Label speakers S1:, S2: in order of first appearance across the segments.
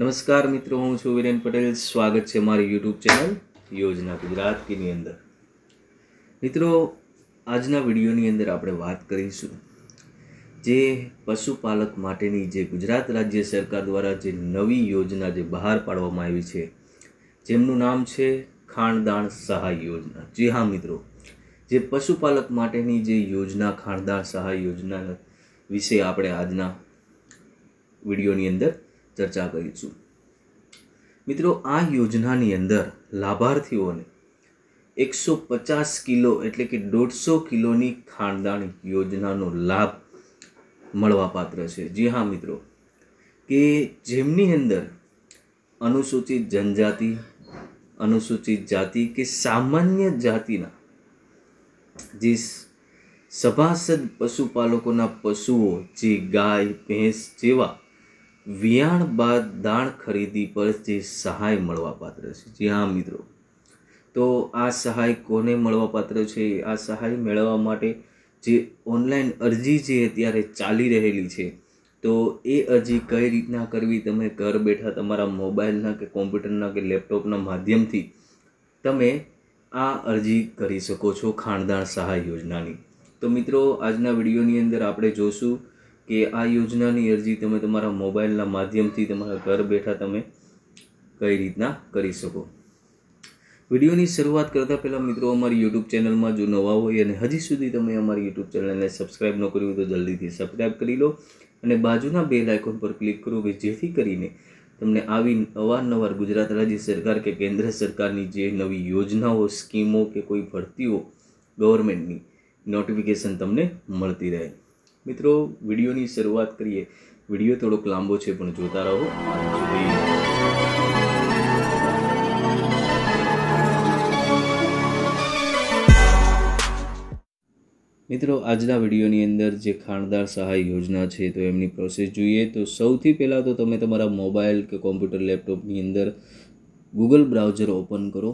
S1: નમસ્કાર મિત્રો હું છું વિરેન પટેલ સ્વાગત છે મારી યુટ્યુબ ચેનલ યોજના ગુજરાત કીની અંદર મિત્રો આજના વિડીયોની અંદર આપણે વાત કરીશું જે પશુપાલક માટેની જે ગુજરાત રાજ્ય સરકાર દ્વારા જે નવી યોજના જે બહાર પાડવામાં આવી છે જેમનું નામ છે ખાણદાણ સહાય યોજના જી હા મિત્રો જે પશુપાલક માટેની જે યોજના ખાણદાણ સહાય યોજના વિશે આપણે આજના વિડીયોની અંદર ચર્ચા કરીશું મિત્રો આ યોજનાની અંદર લાભાર્થીઓને એકસો પચાસ કિલો એટલે કે દોઢસો કિલોની ખાનદાન યોજનાનો લાભ મળવાપાત્ર છે જી હા મિત્રો કે જેમની અંદર અનુસૂચિત જનજાતિ અનુસૂચિત જાતિ કે સામાન્ય જાતિના જે સભાસદ પશુપાલકોના પશુઓ જે ગાય ભેંસ જેવા વિયાણ બાદ દાણ ખરીદી પર જે સહાય મળવાપાત્ર છે જી હા મિત્રો તો આ સહાય કોને મળવાપાત્ર છે આ સહાય મેળવવા માટે જે ઓનલાઈન અરજી જે અત્યારે ચાલી રહેલી છે તો એ અરજી કઈ રીતના કરવી તમે ઘર બેઠા તમારા મોબાઈલના કે કોમ્પ્યુટરના કે લેપટોપના માધ્યમથી તમે આ અરજી કરી શકો છો ખાણદાણ સહાય યોજનાની તો મિત્રો આજના વિડીયોની અંદર આપણે જોશું કે આ યોજનાની અરજી તમે તમારા મોબાઈલના માધ્યમથી તમારા ઘર બેઠા તમે કઈ રીતના કરી શકો વિડીયોની શરૂઆત કરતાં પહેલાં મિત્રો અમારી યુટ્યુબ ચેનલમાં જો નવા હોય અને હજી સુધી તમે અમારી યુટ્યુબ ચેનલને સબસ્ક્રાઈબ ન કરી હોય તો જલ્દીથી સબસ્ક્રાઈબ કરી લો અને બાજુના બેલ આઇકોન પર ક્લિક કરો કે જેથી કરીને તમને આવી અવારનવાર ગુજરાત રાજ્ય સરકાર કે કેન્દ્ર સરકારની જે નવી યોજનાઓ સ્કીમો કે કોઈ ભરતીઓ ગવર્મેન્ટની નોટિફિકેશન તમને મળતી રહે મિત્રો વિડીયોની શરૂઆત કરીએ વિડીયો થોડોક લાંબો છે પણ જોતા રહો મિત્રો આજના વિડીયોની અંદર જે ખાણદાર સહાય યોજના છે તો એમની પ્રોસેસ જોઈએ તો સૌથી પહેલાં તો તમે તમારા મોબાઈલ કે કોમ્પ્યુટર લેપટોપની અંદર ગૂગલ બ્રાઉઝર ઓપન કરો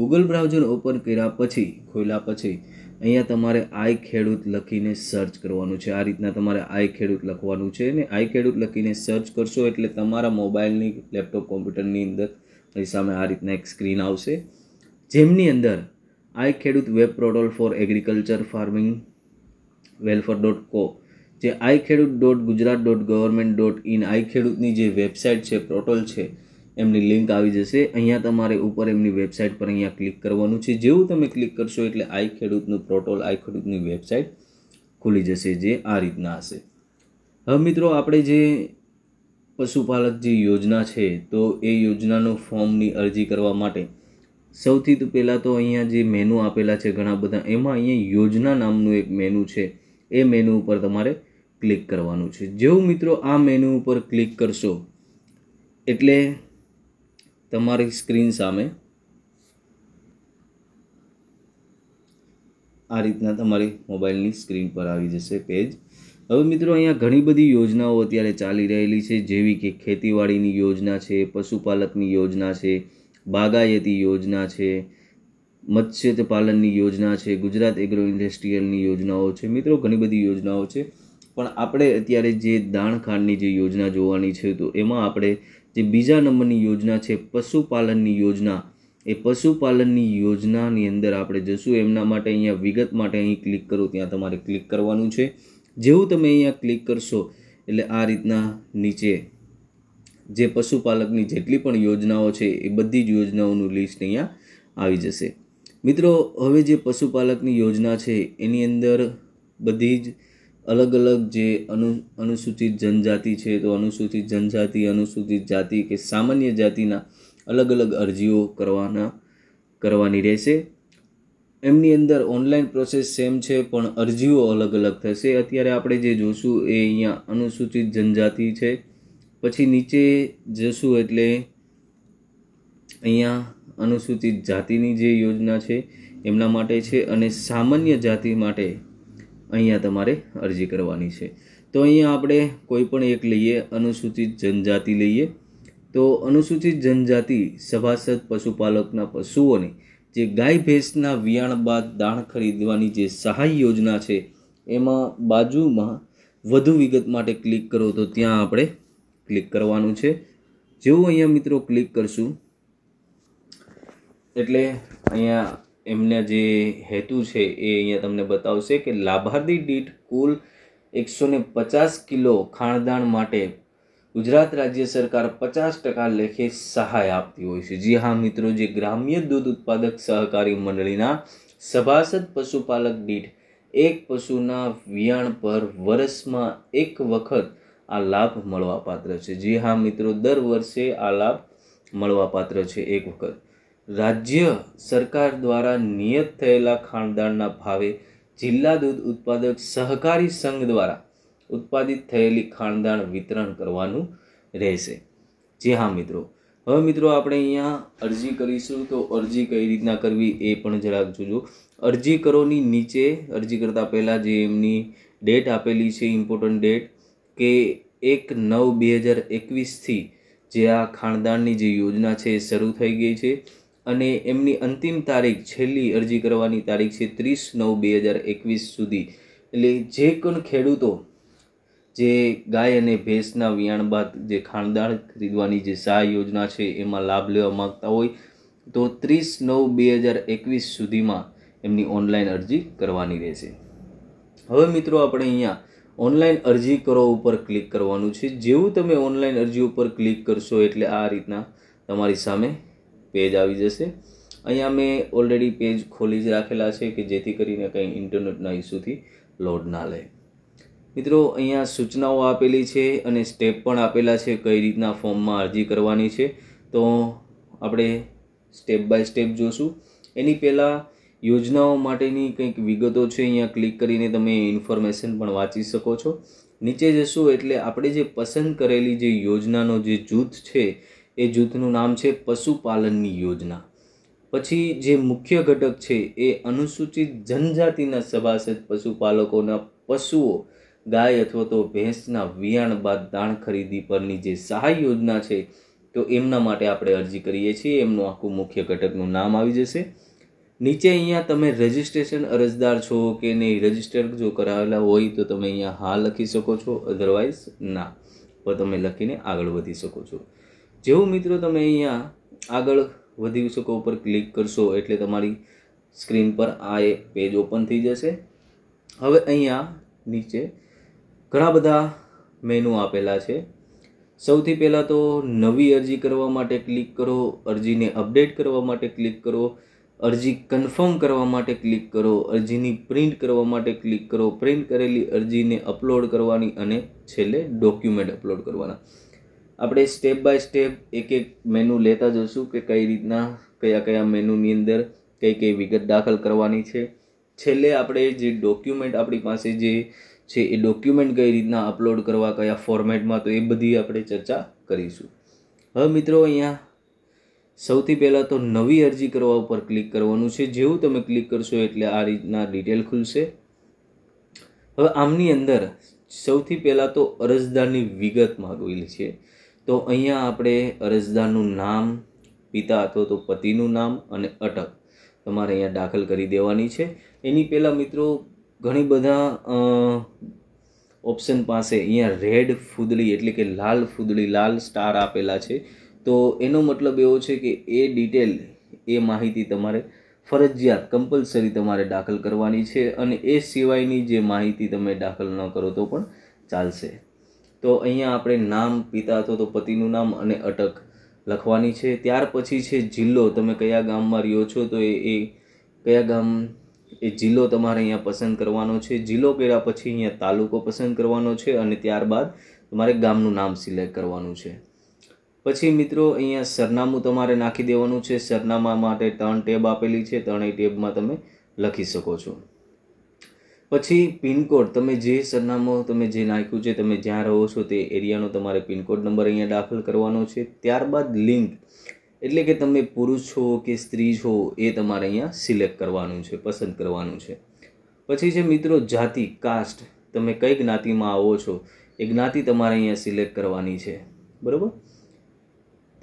S1: ગૂગલ બ્રાઉઝર ઓપન કર્યા પછી ખોલ્યા પછી અહીંયા તમારે આઈ ખેડૂત લખીને સર્ચ કરવાનું છે આ રીતના તમારે આઈ ખેડૂત લખવાનું છે અને આઈ ખેડૂત લખીને સર્ચ કરશો એટલે તમારા મોબાઈલની લેપટોપ કોમ્પ્યુટરની અંદર એ સામે આ રીતના એક સ્ક્રીન આવશે જેમની અંદર I Khedut web portal for agriculture farming welfare dot co જે I Khedut dot Gujarat dot government dot in I ખેડૂતની જે વેબસાઇટ છે પ્રોટોલ છે એમની લિંક આવી જશે અહીંયા તમારે ઉપર એમની વેબસાઇટ પર અહીંયા ક્લિક કરવાનું છે જેવું તમે ક્લિક કરશો એટલે આઈ ખેડૂતનું પ્રોટોલ આઈ ખેડૂતની વેબસાઇટ ખુલી જશે જે આ રીતના હશે હવે મિત્રો આપણે જે પશુપાલક જે યોજના છે તો એ યોજનાનો ફોર્મની અરજી કરવા માટે સૌથી તો પહેલાં તો અહીંયા જે મેનુ આપેલા છે ઘણા બધા એમાં અહીંયા યોજના નામનું એક મેનુ છે એ મેનુ ઉપર તમારે ક્લિક કરવાનું છે જેવું મિત્રો આ મેનુ ઉપર ક્લિક કરશો એટલે તમારી સ્ક્રીન સામે આ રીતના તમારી મોબાઈલની સ્ક્રીન પર આવી જશે પેજ હવે મિત્રો અહીંયા ઘણી બધી યોજનાઓ અત્યારે ચાલી રહેલી છે જેવી કે ખેતીવાડીની યોજના છે પશુપાલકની યોજના છે બાગાયતી યોજના છે મત્સ્ય પાલનની યોજના છે ગુજરાત એગ્રો ઇન્ડસ્ટ્રીયલની યોજનાઓ છે મિત્રો ઘણી બધી યોજનાઓ છે પણ આપણે અત્યારે જે દાણ ખાંડની જે યોજના જોવાની છે તો એમાં આપણે જે બીજા નંબરની યોજના છે પશુપાલનની યોજના એ પશુપાલનની યોજનાની અંદર આપણે જશું એમના માટે અહીંયા વિગત માટે અહીં ક્લિક કરો ત્યાં તમારે ક્લિક કરવાનું છે જેવું તમે અહીંયા ક્લિક કરશો એટલે આ રીતના નીચે જે પશુપાલકની જેટલી પણ યોજનાઓ છે એ બધી જ યોજનાઓનું લિસ્ટ અહીંયા આવી જશે મિત્રો હવે જે પશુપાલકની યોજના છે એની અંદર બધી જ અલગ અલગ જે અનુ અનુસૂચિત જનજાતિ છે તો અનુસૂચિત જનજાતિ અનુસૂચિત જાતિ કે સામાન્ય જાતિના અલગ અલગ અરજીઓ કરવાના કરવાની રહેશે એમની અંદર ઓનલાઈન પ્રોસેસ સેમ છે પણ અરજીઓ અલગ અલગ થશે અત્યારે આપણે જે જોશું એ અહીંયા અનુસૂચિત જનજાતિ છે પછી નીચે જશું એટલે અહીંયા અનુસૂચિત જાતિની જે યોજના છે એમના માટે છે અને સામાન્ય જાતિ માટે અહીંયા તમારે અરજી કરવાની છે તો અહીંયા આપણે કોઈ પણ એક લઈએ અનુસૂચિત જનજાતિ લઈએ તો અનુસૂચિત જનજાતિ સભાસદ પશુપાલકના પશુઓને જે ગાય ભેંસના વિયાણ બાદ દાણ ખરીદવાની જે સહાય યોજના છે એમાં બાજુમાં વધુ વિગત માટે ક્લિક કરો તો ત્યાં આપણે ક્લિક કરવાનું છે જેવું અહીંયા મિત્રો ક્લિક કરશું એટલે અહીંયા એમના જે હેતુ છે એ અહીંયા તમને બતાવશે કે લાભાર્થી દીઠ કુલ એકસો ને પચાસ કિલો ખાણદાણ માટે ગુજરાત રાજ્ય સરકાર પચાસ ટકા લેખે સહાય આપતી હોય છે જી હા મિત્રો જે ગ્રામ્ય દૂધ ઉત્પાદક સહકારી મંડળીના સભાસદ પશુપાલક દીઠ એક પશુના વિયાણ પર વર્ષમાં એક વખત આ લાભ મળવાપાત્ર છે જી હા મિત્રો દર વર્ષે આ લાભ મળવાપાત્ર છે એક વખત રાજ્ય સરકાર દ્વારા નિયત થયેલા ખાણદાનના ભાવે જિલ્લા દૂધ ઉત્પાદક સહકારી સંઘ દ્વારા ઉત્પાદિત થયેલી ખાણદાન વિતરણ કરવાનું રહેશે જે હા મિત્રો હવે મિત્રો આપણે અહીંયા અરજી કરીશું તો અરજી કઈ રીતના કરવી એ પણ જરાક જોજો અરજી કરોની નીચે અરજી કરતાં પહેલાં જે એમની ડેટ આપેલી છે ઇમ્પોર્ટન્ટ ડેટ કે એક નવ બે હજાર એકવીસથી જે આ ખાણદાનની જે યોજના છે એ શરૂ થઈ ગઈ છે અને એમની અંતિમ તારીખ છેલ્લી અરજી કરવાની તારીખ છે ત્રીસ નવ બે હજાર એકવીસ સુધી એટલે જે પણ ખેડૂતો જે ગાય અને ભેંસના વિયાણ બાદ જે ખાણદાર ખરીદવાની જે સહાય યોજના છે એમાં લાભ લેવા માગતા હોય તો ત્રીસ નવ બે હજાર એકવીસ સુધીમાં એમની ઓનલાઈન અરજી કરવાની રહેશે હવે મિત્રો આપણે અહીંયા ઓનલાઈન અરજી કરો ઉપર ક્લિક કરવાનું છે જેવું તમે ઓનલાઈન અરજી ઉપર ક્લિક કરશો એટલે આ રીતના તમારી સામે પેજ આવી જશે અહીંયા મેં ઓલરેડી પેજ ખોલી જ રાખેલા છે કે જેથી કરીને કંઈ ઇન્ટરનેટના ઇસ્યુથી લોડ ના લે મિત્રો અહીંયા સૂચનાઓ આપેલી છે અને સ્ટેપ પણ આપેલા છે કઈ રીતના ફોર્મમાં અરજી કરવાની છે તો આપણે સ્ટેપ બાય સ્ટેપ જોશું એની પહેલાં યોજનાઓ માટેની કંઈક વિગતો છે અહીંયા ક્લિક કરીને તમે ઇન્ફોર્મેશન પણ વાંચી શકો છો નીચે જશું એટલે આપણે જે પસંદ કરેલી જે યોજનાનો જે જૂથ છે એ જૂથનું નામ છે પશુપાલનની યોજના પછી જે મુખ્ય ઘટક છે એ અનુસૂચિત જનજાતિના સભાસદ પશુપાલકોના પશુઓ ગાય અથવા તો ભેંસના વિયાણ બાદ દાણ ખરીદી પરની જે સહાય યોજના છે તો એમના માટે આપણે અરજી કરીએ છીએ એમનું આખું મુખ્ય ઘટકનું નામ આવી જશે નીચે અહીંયા તમે રજિસ્ટ્રેશન અરજદાર છો કે નહીં રજિસ્ટર જો કરાવેલા હોય તો તમે અહીંયા હા લખી શકો છો અધરવાઇઝ ના તો તમે લખીને આગળ વધી શકો છો જેવું મિત્રો તમે અહીંયા આગળ વધી શકો ઉપર ક્લિક કરશો એટલે તમારી સ્ક્રીન પર આ એ પેજ ઓપન થઈ જશે હવે અહીંયા નીચે ઘણા બધા મેનુ આપેલા છે સૌથી પહેલાં તો નવી અરજી કરવા માટે ક્લિક કરો અરજીને અપડેટ કરવા માટે ક્લિક કરો અરજી કન્ફર્મ કરવા માટે ક્લિક કરો અરજીની પ્રિન્ટ કરવા માટે ક્લિક કરો પ્રિન્ટ કરેલી અરજીને અપલોડ કરવાની અને છેલ્લે ડોક્યુમેન્ટ અપલોડ કરવાના આપણે સ્ટેપ બાય સ્ટેપ એક એક મેનુ લેતા જઈશું કે કઈ રીતના કયા કયા મેનુની અંદર કઈ કઈ વિગત દાખલ કરવાની છે છેલ્લે આપણે જે ડોક્યુમેન્ટ આપણી પાસે જે છે એ ડોક્યુમેન્ટ કઈ રીતના અપલોડ કરવા કયા ફોર્મેટમાં તો એ બધી આપણે ચર્ચા કરીશું હવે મિત્રો અહીંયા સૌથી પહેલાં તો નવી અરજી કરવા ઉપર ક્લિક કરવાનું છે જેવું તમે ક્લિક કરશો એટલે આ રીતના ડિટેલ ખુલશે હવે આમની અંદર સૌથી પહેલાં તો અરજદારની વિગત માગવેલી છે તો અહીંયા આપણે અરજદારનું નામ પિતા અથવા તો પતિનું નામ અને અટક તમારે અહીંયા દાખલ કરી દેવાની છે એની પહેલાં મિત્રો ઘણી બધા ઓપ્શન પાસે અહીંયા રેડ ફૂદડી એટલે કે લાલ ફૂદડી લાલ સ્ટાર આપેલા છે તો એનો મતલબ એવો છે કે એ ડિટેલ એ માહિતી તમારે ફરજિયાત કમ્પલસરી તમારે દાખલ કરવાની છે અને એ સિવાયની જે માહિતી તમે દાખલ ન કરો તો પણ ચાલશે તો અહીંયા આપણે નામ પિતા અથવા તો પતિનું નામ અને અટક લખવાની છે ત્યાર પછી છે જિલ્લો તમે કયા ગામમાં રહ્યો છો તો એ એ કયા ગામ એ જિલ્લો તમારે અહીંયા પસંદ કરવાનો છે જિલ્લો કર્યા પછી અહીંયા તાલુકો પસંદ કરવાનો છે અને ત્યારબાદ તમારે ગામનું નામ સિલેક્ટ કરવાનું છે પછી મિત્રો અહીંયા સરનામું તમારે નાખી દેવાનું છે સરનામા માટે ત્રણ ટેબ આપેલી છે ત્રણેય ટેબમાં તમે લખી શકો છો પછી પિનકોડ તમે જે સરનામું તમે જે નાખ્યું છે તમે જ્યાં રહો છો તે એરિયાનો તમારે પિનકોડ નંબર અહીંયા દાખલ કરવાનો છે ત્યારબાદ લિંક એટલે કે તમે પુરુષ છો કે સ્ત્રી છો એ તમારે અહીંયા સિલેક્ટ કરવાનું છે પસંદ કરવાનું છે પછી છે મિત્રો જાતિ કાસ્ટ તમે કઈ જ્ઞાતિમાં આવો છો એ જ્ઞાતિ તમારે અહીંયા સિલેક્ટ કરવાની છે બરાબર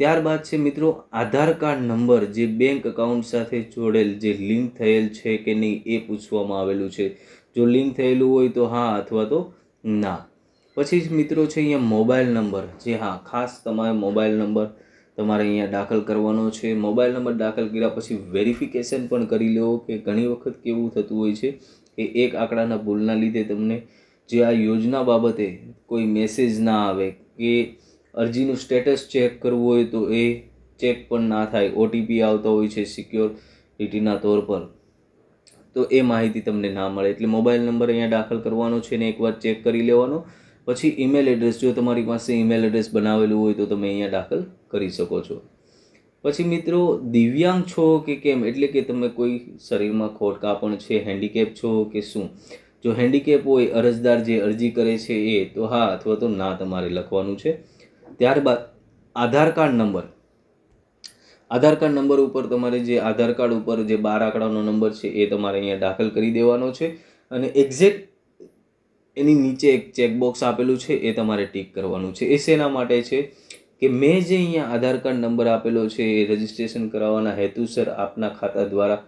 S1: ત્યારબાદ છે મિત્રો આધાર કાર્ડ નંબર જે બેંક એકાઉન્ટ સાથે જોડેલ જે લિંક થયેલ છે કે નહીં એ પૂછવામાં આવેલું છે જો લિંક થયેલું હોય તો હા અથવા તો ના પછી જ મિત્રો છે અહીંયા મોબાઈલ નંબર જે હા ખાસ તમારે મોબાઈલ નંબર તમારે અહીંયા દાખલ કરવાનો છે મોબાઈલ નંબર દાખલ કર્યા પછી વેરિફિકેશન પણ કરી લો કે ઘણી વખત કેવું થતું હોય છે કે એક આંકડાના ભૂલના લીધે તમને જે આ યોજના બાબતે કોઈ મેસેજ ના આવે કે અરજીનું સ્ટેટસ ચેક કરવું હોય તો એ ચેક પણ ના થાય ઓટીપી આવતા હોય છે સિક્યોરિટીના તોર પર તો એ માહિતી તમને ના મળે એટલે મોબાઈલ નંબર અહીંયા દાખલ કરવાનો છે ને એકવાર ચેક કરી લેવાનો પછી ઈમેલ એડ્રેસ જો તમારી પાસે ઈમેલ એડ્રેસ બનાવેલું હોય તો તમે અહીંયા દાખલ કરી શકો છો પછી મિત્રો દિવ્યાંગ છો કે કેમ એટલે કે તમે કોઈ શરીરમાં ખોટકાપણ છે હેન્ડીકેપ છો કે શું જો હેન્ડીકેપ હોય અરજદાર જે અરજી કરે છે એ તો હા અથવા તો ના તમારે લખવાનું છે ત્યારબાદ Aadhaar card number Aadhaar card number ઉપર તમારે જે આધાર કાર્ડ ઉપર જે બાર આંકડાનો નંબર છે એ તમારે અહીંયા દાખલ કરી દેવાનો છે અને એક્ઝેક્ટ એની નીચે એક ચેકબોક્સ આપેલું છે એ તમારે ટીક કરવાનું છે એ શેના માટે છે કે મેં જે અહીંયા આધાર કાર્ડ નંબર આપેલો છે એ રજિસ્ટ્રેશન કરાવવાના હેતુસર આપના ખાતા દ્વારા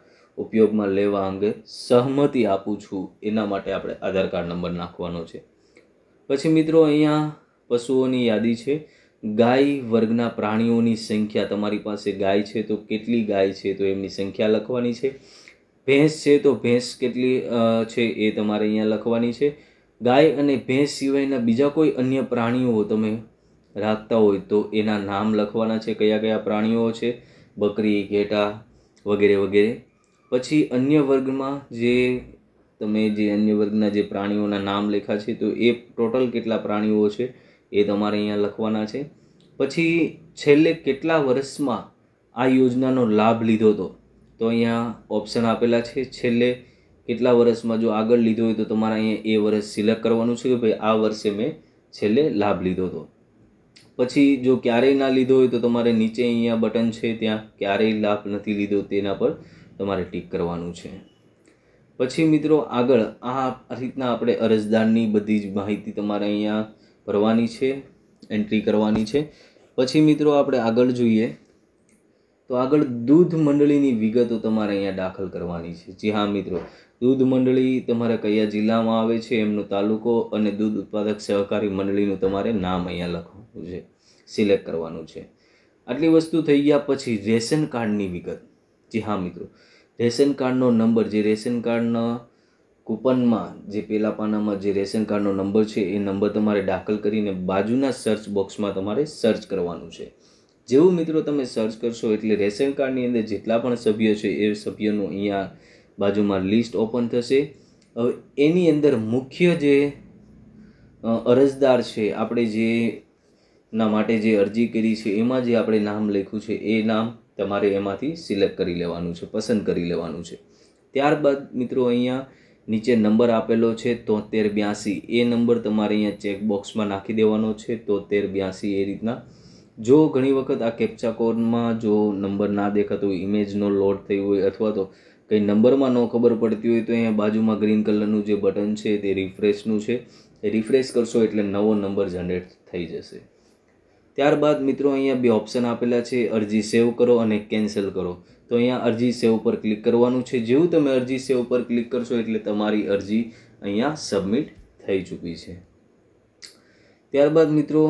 S1: ઉપયોગમાં લેવા અંગે સહમતિ આપું છું એના માટે આપણે આધાર કાર્ડ નંબર નાખવાનો છે પછી મિત્રો અહીંયા પશુઓની યાદી છે ગાય વર્ગના પ્રાણીઓની સંખ્યા તમારી પાસે ગાય છે તો કેટલી ગાય છે તો એમની સંખ્યા લખવાની છે ભેંસ છે તો ભેંસ કેટલી છે એ તમારે અહીંયા લખવાની છે ગાય અને ભેંસ સિવાયના બીજા કોઈ અન્ય પ્રાણીઓ તમે રાખતા હોય તો એના નામ લખવાના છે કયા કયા પ્રાણીઓ છે બકરી ઘેટા વગેરે વગેરે પછી અન્ય વર્ગમાં જે તમે જે અન્ય વર્ગના જે પ્રાણીઓના નામ લખ્યા છે તો એ ટોટલ કેટલા પ્રાણીઓ છે એ તમારે અહીંયા લખવાના છે પછી છેલ્લે કેટલા વર્ષમાં આ યોજનાનો લાભ લીધો હતો તો અહીંયા ઓપ્શન આપેલા છે છેલ્લે કેટલા વર્ષમાં જો આગળ લીધો હોય તો તમારે અહીંયા એ વર્ષ સિલેક્ટ કરવાનું છે કે ભાઈ આ વર્ષે મેં છેલ્લે લાભ લીધો હતો પછી જો ક્યારેય ના લીધો હોય તો તમારે નીચે અહીંયા બટન છે ત્યાં ક્યારેય લાભ નથી લીધો તેના પર તમારે ટીક કરવાનું છે પછી મિત્રો આગળ આ રીતના આપણે અરજદારની બધી જ માહિતી તમારે અહીંયા ભરવાની છે એન્ટ્રી કરવાની છે પછી મિત્રો આપણે આગળ જોઈએ તો આગળ દૂધ મંડળીની વિગતો તમારે અહીંયા દાખલ કરવાની છે જી હા મિત્રો દૂધ મંડળી તમારે કયા જિલ્લામાં આવે છે એમનો તાલુકો અને દૂધ ઉત્પાદક સહકારી મંડળીનું તમારે નામ અહીંયા લખવાનું છે સિલેક્ટ કરવાનું છે આટલી વસ્તુ થઈ ગયા પછી રેશન કાર્ડની વિગત જી હા મિત્રો રેશન કાર્ડનો નંબર જે રેશન કાર્ડના કૂપનમાં જે પેલા પાનામાં જે રેશન કાર્ડનો નંબર છે એ નંબર તમારે દાખલ કરીને બાજુના સર્ચ બોક્સમાં તમારે સર્ચ કરવાનું છે જેવું મિત્રો તમે સર્ચ કરશો એટલે રેશન કાર્ડની અંદર જેટલા પણ સભ્યો છે એ સભ્યોનું અહીંયા બાજુમાં લિસ્ટ ઓપન થશે હવે એની અંદર મુખ્ય જે અરજદાર છે આપણે જે ના માટે જે અરજી કરી છે એમાં જે આપણે નામ લખ્યું છે એ નામ તમારે એમાંથી સિલેક્ટ કરી લેવાનું છે પસંદ કરી લેવાનું છે ત્યારબાદ મિત્રો અહીંયા નીચે નંબર આપેલો છે તોતેર બ્યાસી એ નંબર તમારે અહીંયા ચેકબોક્સમાં નાખી દેવાનો છે તોતેર બ્યાસી એ રીતના જો ઘણી વખત આ કેપ્ચા કોડમાં જો નંબર ના દેખાતો હોય ઇમેજનો લોડ થયું હોય અથવા તો કંઈ નંબરમાં ન ખબર પડતી હોય તો અહીંયા બાજુમાં ગ્રીન કલરનું જે બટન છે તે રિફ્રેશનું છે એ રિફ્રેશ કરશો એટલે નવો નંબર જનરેટ થઈ જશે ત્યારબાદ મિત્રો અહીંયા બે ઓપ્શન આપેલા છે અરજી સેવ કરો અને કેન્સલ કરો તો અહીંયા અરજી સેવ પર ક્લિક કરવાનું છે જેવું તમે અરજી સેવ ઉપર ક્લિક કરશો એટલે તમારી અરજી અહીંયા સબમિટ થઈ ચૂકી છે ત્યારબાદ મિત્રો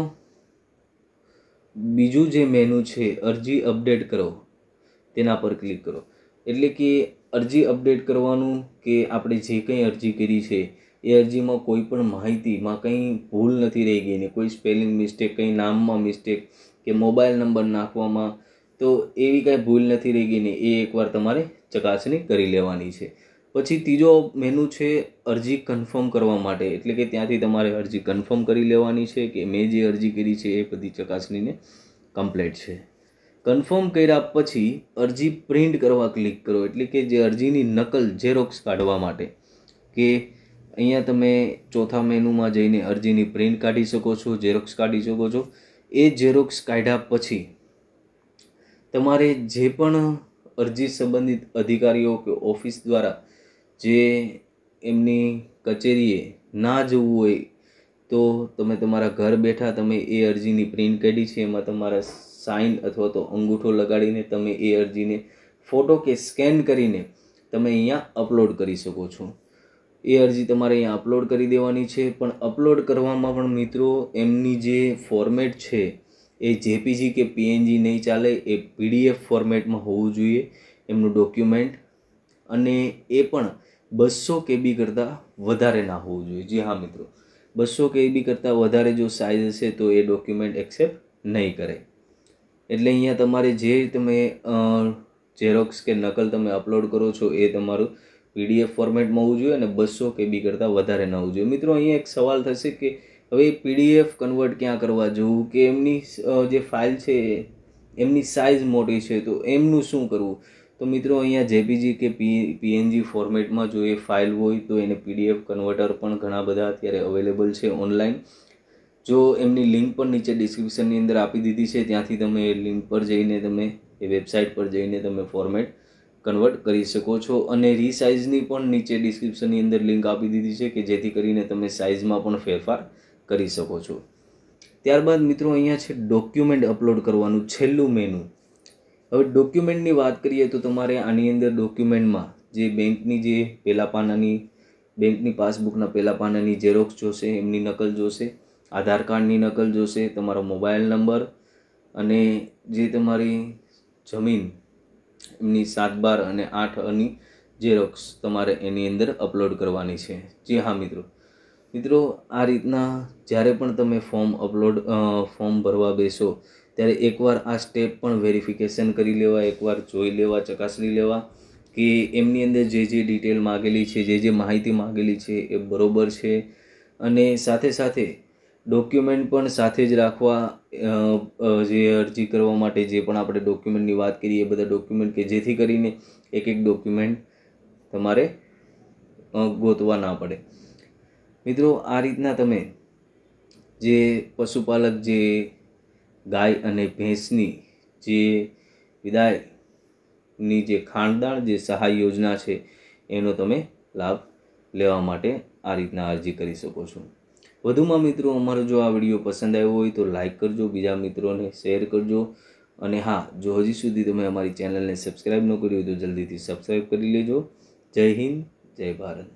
S1: બીજું જે મેનુ છે અરજી અપડેટ કરો તેના પર ક્લિક કરો એટલે કે અરજી અપડેટ કરવાનું કે આપણે જે કંઈ અરજી કરી છે એ અરજીમાં કોઈ પણ માહિતીમાં કંઈ ભૂલ નથી રહી ગઈ ને કોઈ સ્પેલિંગ મિસ્ટેક કંઈ નામમાં મિસ્ટેક કે મોબાઈલ નંબર નાખવામાં તો એવી કાંઈ ભૂલ નથી રહી ગઈ ને એ એકવાર તમારે ચકાસણી કરી લેવાની છે પછી ત્રીજો મેનુ છે અરજી કન્ફર્મ કરવા માટે એટલે કે ત્યાંથી તમારે અરજી કન્ફર્મ કરી લેવાની છે કે મેં જે અરજી કરી છે એ બધી ચકાસણીને કમ્પ્લીટ છે કન્ફર્મ કર્યા પછી અરજી પ્રિન્ટ કરવા ક્લિક કરો એટલે કે જે અરજીની નકલ ઝેરોક્સ કાઢવા માટે કે અહીંયા તમે ચોથા મેનુમાં જઈને અરજીની પ્રિન્ટ કાઢી શકો છો ઝેરોક્સ કાઢી શકો છો એ ઝેરોક્સ કાઢ્યા પછી તમારે જે પણ અરજી સંબંધિત અધિકારીઓ કે ઓફિસ દ્વારા જે એમની કચેરીએ ના જવું હોય તો તમે તમારા ઘર બેઠા તમે એ અરજીની પ્રિન્ટ કાઢી છે એમાં તમારા સાઇન અથવા તો અંગૂઠો લગાડીને તમે એ અરજીને ફોટો કે સ્કેન કરીને તમે અહીંયા અપલોડ કરી શકો છો એ અરજી તમારે અહીંયા અપલોડ કરી દેવાની છે પણ અપલોડ કરવામાં પણ મિત્રો એમની જે ફોર્મેટ છે એ જેપીજી કે પીએનજી નહીં ચાલે એ પીડીએફ ફોર્મેટમાં હોવું જોઈએ એમનું ડોક્યુમેન્ટ અને એ પણ બસો કેબી કરતાં વધારે ના હોવું જોઈએ જી હા મિત્રો બસો કેબી કરતાં વધારે જો સાઇઝ હશે તો એ ડોક્યુમેન્ટ એક્સેપ્ટ નહીં કરે એટલે અહીંયા તમારે જે તમે ઝેરોક્સ કે નકલ તમે અપલોડ કરો છો એ તમારું પીડીએફ ફોર્મેટમાં હોવું જોઈએ અને બસો કેબી કરતાં વધારે ન હોવું જોઈએ મિત્રો અહીંયા એક સવાલ થશે કે હવે પીડીએફ કન્વર્ટ ક્યાં કરવા જવું કે એમની જે ફાઇલ છે એમની સાઇઝ મોટી છે તો એમનું શું કરવું તો મિત્રો અહીંયા જેપીજી કે પી પીએનજી ફોર્મેટમાં જો એ ફાઇલ હોય તો એને પીડીએફ કન્વર્ટર પણ ઘણા બધા અત્યારે અવેલેબલ છે ઓનલાઈન જો એમની લિંક પણ નીચે ડિસ્ક્રિપ્શનની અંદર આપી દીધી છે ત્યાંથી તમે એ લિંક પર જઈને તમે એ વેબસાઇટ પર જઈને તમે ફોર્મેટ કન્વર્ટ કરી શકો છો અને રીસાઇઝની પણ નીચે ડિસ્ક્રિપ્શનની અંદર લિંક આપી દીધી છે કે જેથી કરીને તમે સાઇઝમાં પણ ફેરફાર કરી શકો છો ત્યારબાદ મિત્રો અહીંયા છે ડોક્યુમેન્ટ અપલોડ કરવાનું છેલ્લું મેનુ હવે ડોક્યુમેન્ટની વાત કરીએ તો તમારે આની અંદર ડોક્યુમેન્ટમાં જે બેંકની જે પહેલાં પાનાની બેંકની પાસબુકના પહેલાં પાનાની ઝેરોક્ષ જોશે એમની નકલ જોશે આધાર કાર્ડની નકલ જોશે તમારો મોબાઈલ નંબર અને જે તમારી જમીન એમની સાત બાર અને આઠ અને ઝેરોક્ષ તમારે એની અંદર અપલોડ કરવાની છે જી હા મિત્રો મિત્રો આ રીતના જ્યારે પણ તમે ફોર્મ અપલોડ ફોર્મ ભરવા બેસો ત્યારે એકવાર આ સ્ટેપ પણ વેરિફિકેશન કરી લેવા એકવાર જોઈ લેવા ચકાસણી લેવા કે એમની અંદર જે જે ડિટેલ માગેલી છે જે જે માહિતી માગેલી છે એ બરાબર છે અને સાથે સાથે ડોક્યુમેન્ટ પણ સાથે જ રાખવા જે અરજી કરવા માટે જે પણ આપણે ડોક્યુમેન્ટની વાત કરીએ એ બધા ડોક્યુમેન્ટ કે જેથી કરીને એક એક ડોક્યુમેન્ટ તમારે ગોતવા ના પડે મિત્રો આ રીતના તમે જે પશુપાલક જે ગાય અને ભેંસની જે વિદાયની જે ખાનદાન જે સહાય યોજના છે એનો તમે લાભ લેવા માટે આ રીતના અરજી કરી શકો છો વધુમાં મિત્રો અમારો જો આ વિડીયો પસંદ આવ્યો હોય તો લાઇક કરજો બીજા મિત્રોને શેર કરજો અને હા જો હજી સુધી તમે અમારી ચેનલને સબસ્ક્રાઈબ ન કરી હોય તો જલ્દીથી સબસ્ક્રાઈબ કરી લેજો જય હિન્દ જય ભારત